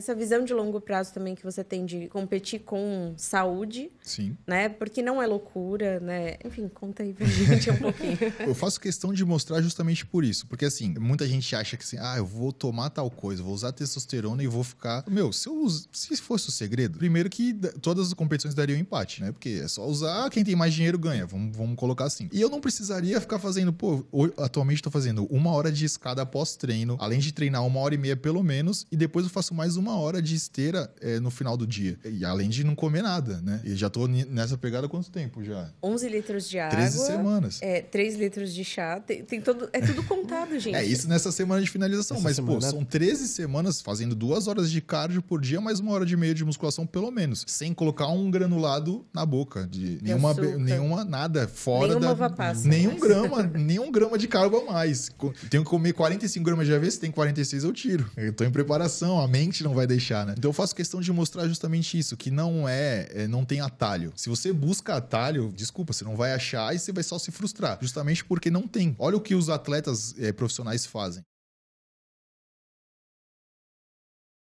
essa visão de longo prazo também que você tem de competir com saúde. Sim. Né? Porque não é loucura, né? Enfim, conta aí pra gente um pouquinho. eu faço questão de mostrar justamente por isso. Porque, assim, muita gente acha que, assim, ah, eu vou tomar tal coisa, vou usar testosterona e vou ficar... Meu, se, eu, se fosse o segredo, primeiro que todas as competições dariam empate, né? Porque é só usar, quem tem mais dinheiro ganha. Vamos, vamos colocar assim. E eu não precisaria ficar fazendo, pô, atualmente tô fazendo uma hora de escada após treino, além de treinar uma hora e meia pelo menos, e depois eu faço mais uma uma hora de esteira é, no final do dia. E além de não comer nada, né? E já tô nessa pegada há quanto tempo já? 11 litros de água. 13 semanas. É, 3 litros de chá. Tem, tem todo, é tudo contado, é, gente. é isso nessa semana de finalização. Essa mas, semana... pô, são 13 semanas fazendo duas horas de cardio por dia, mais uma hora de meia de musculação, pelo menos. Sem colocar um granulado na boca. De é nenhuma, nenhuma, nada fora nenhuma da. Passa, nenhum mas... Né? grama, nenhum grama de carbo a mais. Tenho que comer 45 gramas de AV, se tem 46 eu tiro. Eu tô em preparação, a mente não vai vai deixar, né? Então eu faço questão de mostrar justamente isso, que não é, é não tem atalho. Se você busca atalho, desculpa, você não vai achar e você vai só se frustrar, justamente porque não tem. Olha o que os atletas é, profissionais fazem.